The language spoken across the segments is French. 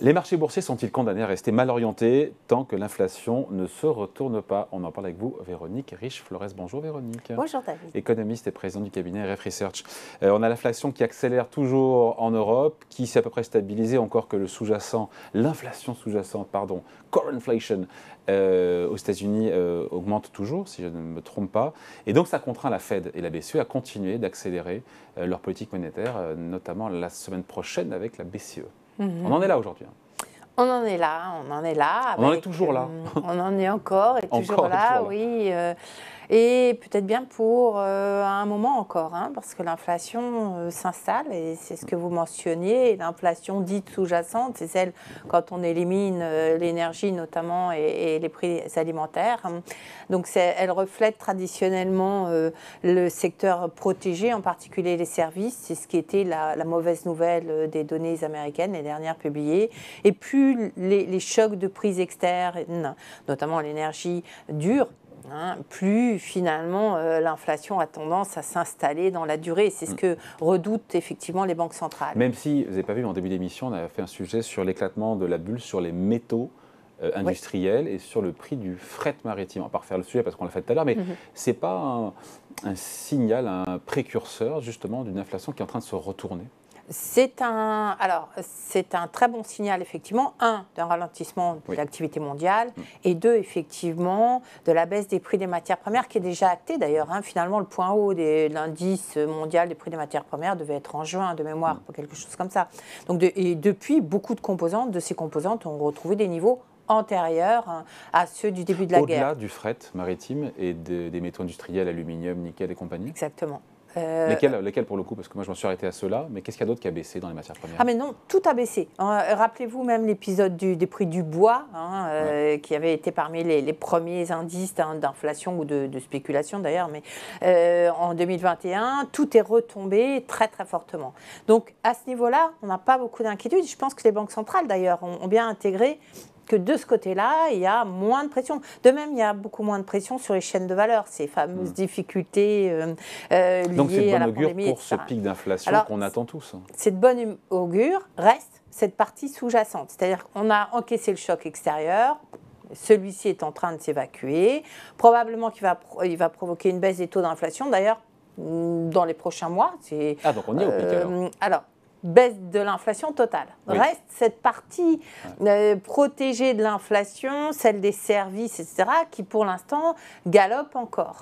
Les marchés boursiers sont-ils condamnés à rester mal orientés tant que l'inflation ne se retourne pas On en parle avec vous, Véronique Riche-Flores. Bonjour Véronique. Bonjour David. Économiste et président du cabinet RF Research. Euh, on a l'inflation qui accélère toujours en Europe, qui s'est à peu près stabilisée encore que le sous-jacent, l'inflation sous-jacente, pardon, core inflation euh, aux États-Unis euh, augmente toujours, si je ne me trompe pas. Et donc ça contraint la Fed et la BCE à continuer d'accélérer leur politique monétaire, notamment la semaine prochaine avec la BCE. Mhm. On en est là aujourd'hui. Hein. On en est là, on en est là. on en est toujours là. Euh, on en est encore et toujours là, oui. Euh, et peut-être bien pour euh, un moment encore, hein, parce que l'inflation euh, s'installe, et c'est ce que vous mentionniez, l'inflation dite sous-jacente, c'est celle quand on élimine euh, l'énergie notamment et, les prix alimentaires. Donc elle reflète traditionnellement le secteur protégé, en particulier les services, c'est ce qui était la, mauvaise nouvelle des données américaines, les dernières publiées, et puis les, chocs de prix externes, notamment l'énergie dure, Hein, plus finalement euh, l'inflation a tendance à s'installer dans la durée. C'est ce mm. que redoutent effectivement les banques centrales. Même si, vous n'avez pas vu, en début d'émission, on a fait un sujet sur l'éclatement de la bulle sur les métaux. Euh, industriels et sur le prix du fret maritime. On va pas refaire le sujet parce qu'on l'a fait tout à l'heure, mais mm-hmm. ce n'est pas un signal, un précurseur justement d'une inflation qui est en train de se retourner c'est un, alors, c'est un très bon signal, effectivement, un, d'un ralentissement de l'activité mondiale, mm. et deux, effectivement, de la baisse des prix des matières premières, qui est déjà actée d'ailleurs. Hein. finalement, le point haut de l'indice mondial des prix des matières premières devait être en juin, de mémoire, mm. pour quelque chose comme ça. et depuis, beaucoup de composantes, de ces composantes, ont retrouvé des niveaux antérieurs hein, à ceux du début de la guerre. Au-delà du fret maritime et des métaux industriels, aluminium, nickel et compagnie Exactement. Euh, lesquels, pour le coup Parce que moi, je m'en suis arrêté à ceux-là. Mais qu'est-ce qu'il y a d'autre qui a baissé dans les matières premières Ah, mais non, tout a baissé. Hein, rappelez-vous même l'épisode des prix du bois, hein, euh, qui avait été parmi les, premiers indices hein, d'inflation ou de, spéculation d'ailleurs. Mais euh, en 2021, tout est retombé très, très fortement. Donc, à ce niveau-là, on n'a pas beaucoup d'inquiétude. Je pense que les banques centrales, d'ailleurs, ont bien intégré que de ce côté-là, il y a moins de pression. De même, il y a beaucoup moins de pression sur les chaînes de valeur, ces fameuses difficultés mm. difficultés euh, la euh, liées Donc c'est de bonne augure pour ce pic d'inflation qu'on attend tous. C'est de bonne augure. Reste cette partie sous-jacente, c'est-à-dire qu'on a encaissé le choc extérieur, celui-ci est en train de s'évacuer. Probablement qu'il va, il va provoquer une baisse des taux d'inflation, d'ailleurs, dans les prochains mois. Ah, donc on est au pic euh, alors baisse de l'inflation totale. Reste cette partie euh, protégée de l'inflation, celle des services, etc., qui pour l'instant galope encore.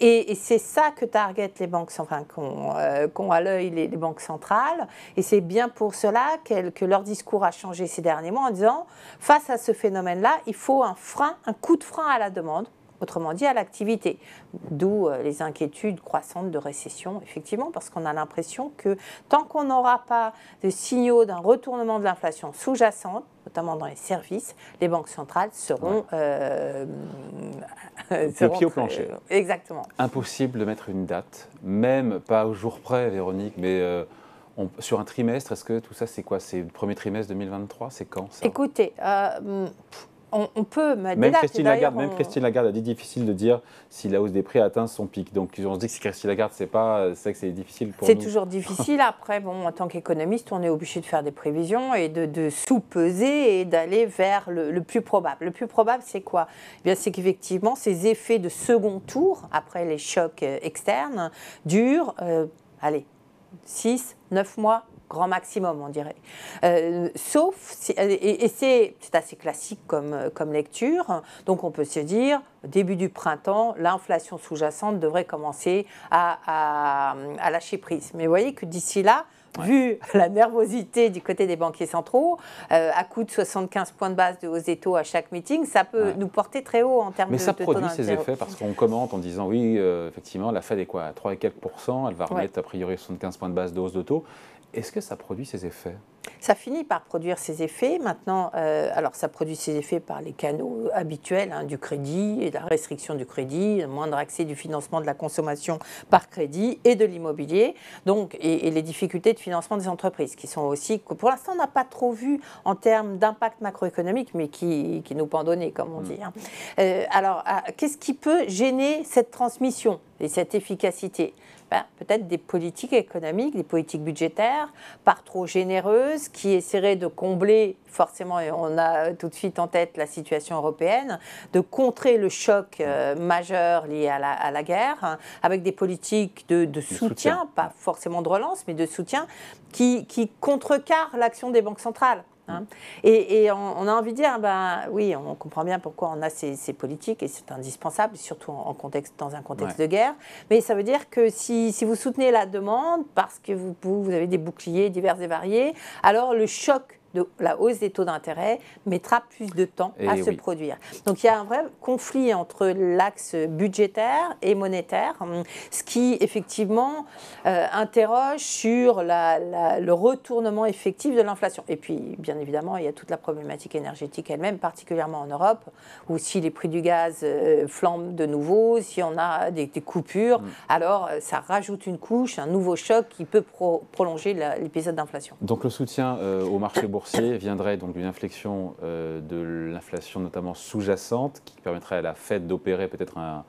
Et, c'est ça que targetent les banques, enfin, euh, qu'ont à l'œil les, banques centrales. Et c'est bien pour cela que leur discours a changé ces derniers mois en disant, face à ce phénomène-là, il faut un frein, un coup de frein à la demande autrement dit à l'activité. D'où euh, les inquiétudes croissantes de récession, effectivement, parce qu'on a l'impression que tant qu'on n'aura pas de signaux d'un retournement de l'inflation sous-jacente, notamment dans les services, les banques centrales seront, euh, pied au euh, plancher. exactement. Impossible de mettre une date, même pas au jour près, Véronique, mais sur un trimestre, est-ce que tout ça, c'est quoi C'est le premier trimestre 2023 C'est quand Écoutez, on, peut même Christine Lagarde, Même Christine Lagarde a dit difficile de dire si la hausse des prix atteint son pic. Donc on se dit que si Christine Lagarde, c'est pas, c'est que c'est difficile pour nous. C'est toujours difficile. Après, bon, en tant qu'économiste, on est obligé de faire des prévisions et de, sous-peser et d'aller vers le, plus probable. Le plus probable, c'est quoi eh Bien, c'est qu'effectivement, ces effets de second tour après les chocs euh, externes durent, euh, allez, 6, 9 mois, grand maximum, on dirait. Euh, sauf, euh, et, c'est assez classique euh, comme, lecture, donc on peut se dire, début du printemps, l'inflation sous-jacente devrait commencer à, lâcher prise. Mais vous voyez que d'ici là, vu la nervosité du côté des banquiers centraux, à coût de 75 points de base de hausse des taux à chaque meeting, ça peut nous porter très haut en termes Mais de, ça produit taux ses effets parce qu'on commente en disant oui, effectivement, la Fed est quoi à 3 et quelques elle va remettre a priori 75 points de base de hausse de taux. Est-ce que ça produit ses effets ça finit par produire ces effets. Maintenant, euh, alors ça produit ses effets par les canaux habituels hein, du crédit et de la restriction du crédit, le moindre accès du financement de la consommation par crédit et de l'immobilier. Donc, et, les difficultés de financement des entreprises qui sont aussi, pour l'instant, on n'a pas trop vu en termes d'impact macroéconomique, mais qui, nous pendonnait, comme on mm. dit. Hein. Euh, alors, ah, qu'est-ce qui peut gêner cette transmission et cette efficacité peut-être des politiques économiques, des politiques budgétaires, pas trop généreuses, qui essaieraient de combler, forcément, et on a tout de suite en tête la situation européenne, de contrer le choc euh, majeur lié à la, guerre, hein, avec des politiques de, soutien, pas forcément de relance, mais de soutien, qui, qui contrecarrent l'action des banques centrales. Hein. Mm. Et, on, a envie de dire, ben, oui, on comprend bien pourquoi on a ces, politiques et c'est indispensable, surtout en, contexte, dans un contexte de guerre. Mais ça veut dire que si, vous soutenez la demande parce que vous, avez des boucliers divers et variés, alors le choc la hausse des taux d'intérêt mettra plus de temps eh à se produire. Donc il y a un vrai conflit entre l'axe budgétaire et monétaire, ce qui effectivement euh, interroge sur le retournement effectif de l'inflation. Et puis bien évidemment, il y a toute la problématique énergétique elle-même, particulièrement en Europe, où si les prix du gaz euh, flambent de nouveau, si on a des, coupures, mm. alors euh, ça rajoute une couche, un nouveau choc qui peut prolonger l'épisode d'inflation. Donc le soutien au marché boursier viendrait donc d'une inflexion euh, de l'inflation notamment sous-jacente qui permettrait à la Fed d'opérer peut-être un,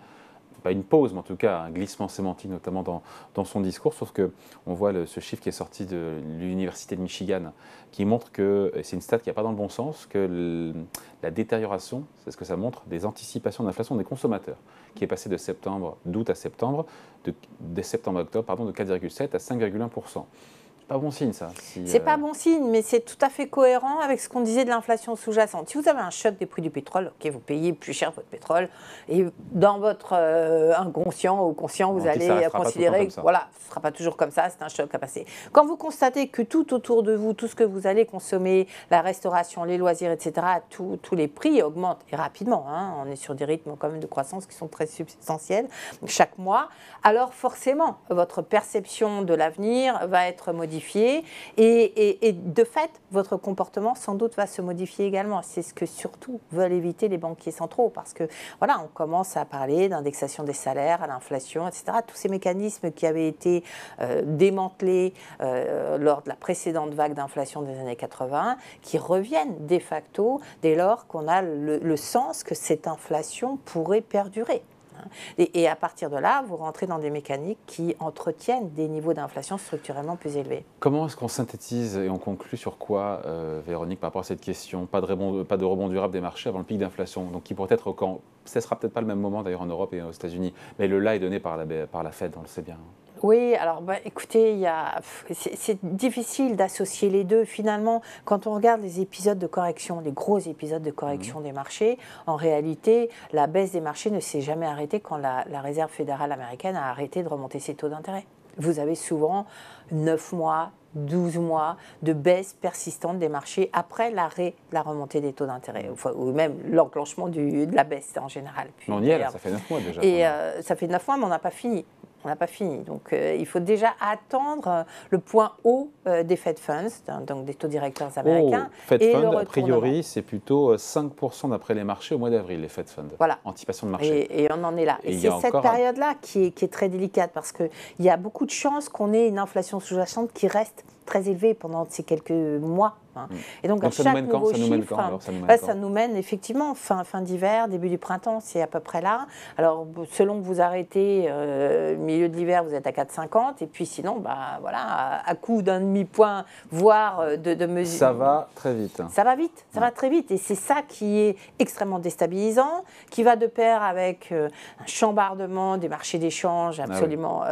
pas une pause, mais en tout cas un glissement sémantique, notamment dans, dans son discours. Sauf que on voit ce chiffre qui est sorti de l'université de Michigan, qui montre que c'est une stat qui n'a pas dans le bon sens, que la détérioration, c'est ce que ça montre, des anticipations d'inflation des consommateurs, qui est passée de septembre, d'août à septembre, de, de septembre à octobre, pardon, de 4,7 à 5,1 pas bon signe, ça. c'est euh, pas bon signe, mais c'est tout à fait cohérent avec ce qu'on disait de l'inflation sous-jacente. Si vous avez un choc des prix du pétrole, ok, vous payez plus cher votre pétrole, et dans votre euh, inconscient ou conscient, vous allez considérer que voilà, ce sera pas toujours comme ça, c'est un choc à passer. Quand vous constatez que tout autour de vous, tout ce que vous allez consommer, la restauration, les loisirs, etc., tous les prix augmentent, et rapidement, hein, on est sur des rythmes quand même de croissance qui sont très substantiels chaque mois, alors forcément, votre perception de l'avenir va être modifiée et, de fait, votre comportement sans doute va se modifier également. C'est ce que surtout veulent éviter les banquiers centraux parce que, voilà, on commence à parler d'indexation des salaires, à l'inflation, etc. Tous ces mécanismes qui avaient été euh, démantelés euh, lors de la précédente vague d'inflation des années 80, qui reviennent de facto dès lors qu'on a le sens que cette inflation pourrait perdurer. Hein. Et, à partir de là, vous rentrez dans des mécaniques qui entretiennent des niveaux d'inflation structurellement plus élevés. Comment est-ce qu'on synthétise et on conclut sur quoi, euh, Véronique, par rapport à cette question Pas de, rebond, durable des marchés avant le pic d'inflation, donc qui pourrait être quand. Ce sera peut-être pas le même moment d'ailleurs en Europe et aux États-Unis, mais le là est donné par la, par la Fed, on le sait bien. Hein. Oui, alors bah, écoutez, c'est difficile d'associer les deux. Finalement, quand on regarde les épisodes de correction, les gros épisodes de correction mmh. des marchés, en réalité, la baisse des marchés ne s'est jamais arrêtée quand la, Réserve fédérale américaine a arrêté de remonter ses taux d'intérêt. Vous avez souvent 9 mois, 12 mois de baisse persistante des marchés après l'arrêt la remontée des taux d'intérêt, ou même l'enclenchement de la baisse en général. Puis, on y est ça fait 9 mois déjà. Et euh, ça fait 9 mois, mais on n'a pas fini on n'a pas fini. Donc euh, il faut déjà attendre euh, le point haut euh, des Fed Funds, hein, donc des taux directeurs américains. Oh, Fed et a priori, c'est plutôt 5% d'après les marchés au mois d'avril, les Fed Funds. Voilà. Anticipation de marché. Et, on en est là. Et, c'est cette période-là qui, qui, est très délicate parce qu'il y a beaucoup de chances qu'on ait une inflation sous-jacente qui reste très élevée pendant ces quelques mois Hein. Mm. Et donc, ça nous, quand, ça, nous mène effectivement fin, fin d'hiver, début du printemps, c'est à peu près là. Alors selon que vous arrêtez euh, milieu de l'hiver, vous êtes à 4,50 et puis sinon, bah voilà, à, coup d'un demi point, voire euh, de, mesure. Ça va très vite. Ça va vite, ça va très vite et c'est ça qui est extrêmement déstabilisant, qui va de pair avec euh, un chambardement des marchés d'échange ah absolument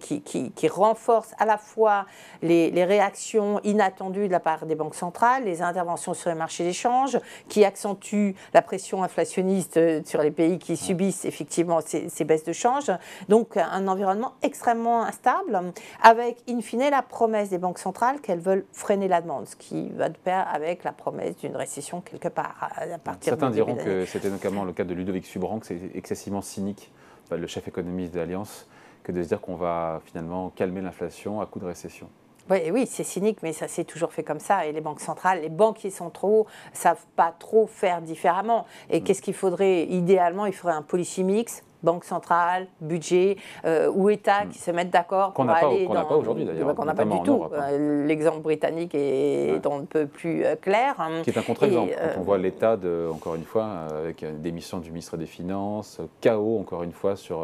qui, qui, renforce à la fois les, les réactions inattendues de la part des banques centrale, les interventions sur les marchés d'échange, qui accentuent la pression inflationniste euh, sur les pays qui subissent effectivement ces, baisses de change. Donc un environnement extrêmement instable, avec in fine la promesse des banques centrales qu'elles veulent freiner la demande, ce qui va de pair avec la promesse d'une récession quelque part à partir Certains diront que c'était notamment le cas de Ludovic Subran, que c'est excessivement cynique, le chef économiste de l'Alliance, que de se dire qu'on va finalement calmer l'inflation à coup de récession. Oui, c'est cynique, mais ça s'est toujours fait comme ça. Et les banques centrales, les banquiers centraux savent pas trop faire différemment. Et mm. qu'est-ce qu'il faudrait Idéalement, il faudrait un policy mix banque centrale, budget euh, ou État hmm. qui se mettent d'accord pour aller. Qu'on n'a pas aujourd'hui d'ailleurs. Bah, qu'on n'a pas du tout. Hein. Euh, l'exemple britannique est on ne peu plus euh, clair. Hein. Qui est un contre-exemple. Quand on voit l'État, encore une fois, avec une démission du ministre des Finances, chaos encore une fois sur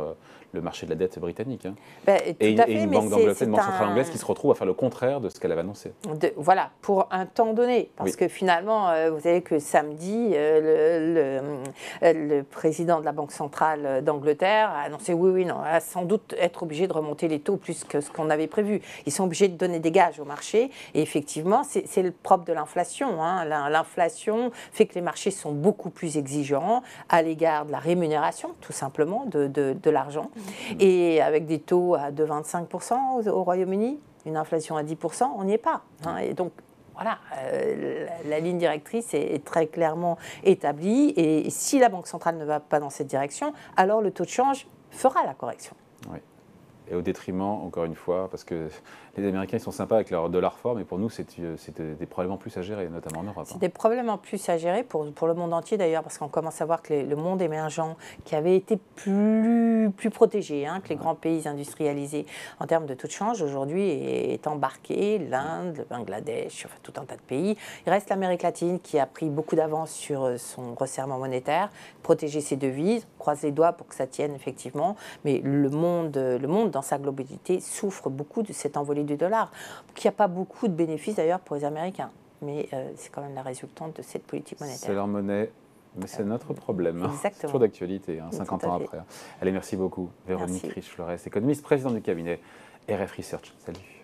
le marché de la dette britannique. Hein. Bah, et, fait, une banque banque centrale anglaise qui se retrouve à faire le contraire de ce qu'elle avait annoncé. voilà, pour un temps donné. Parce que finalement, vous savez que samedi, le, le président de la Banque centrale d'Angleterre, Angleterre a annoncé oui, oui, non, va sans doute être obligé de remonter les taux plus que ce qu'on avait prévu. Ils sont obligés de donner des gages au marché. Et effectivement, c'est le propre de l'inflation. Hein. L'inflation fait que les marchés sont beaucoup plus exigeants à l'égard de la rémunération, tout simplement, de, de, l'argent. Mmh. Et avec des taux à 25% au, au Royaume-Uni, une inflation à 10%, on n'y est pas. Hein. Et donc, voilà, euh, la, ligne directrice est, très clairement établie et si la Banque centrale ne va pas dans cette direction, alors le taux de change fera la correction et au détriment, encore une fois, parce que les Américains ils sont sympas avec leur dollar fort, mais pour nous, c'est euh, des problèmes en plus à gérer, notamment en Europe. C'est hein. des problèmes en plus à gérer pour, pour le monde entier d'ailleurs, parce qu'on commence à voir que le monde émergent, qui avait été plus, plus protégé hein, que les grands pays industrialisés en termes de taux de change, aujourd'hui est embarqué, l'Inde, le Bangladesh, enfin, tout un tas de pays. Il reste l'Amérique latine qui a pris beaucoup d'avance sur euh, son resserrement monétaire, protéger ses devises, croise les doigts pour que ça tienne effectivement, mais le monde, le monde dans sa globalité, souffre beaucoup de cette envolée du dollar. qui n'y a pas beaucoup de bénéfices d'ailleurs pour les Américains. Mais euh, c'est quand même la résultante de cette politique monétaire. C'est leur monnaie, mais c'est euh, notre problème. Hein. Exactement. Toujours d'actualité, 50 hein, ans après. Allez, merci beaucoup. Véronique Rich flores économiste, président du cabinet RF Research. Salut.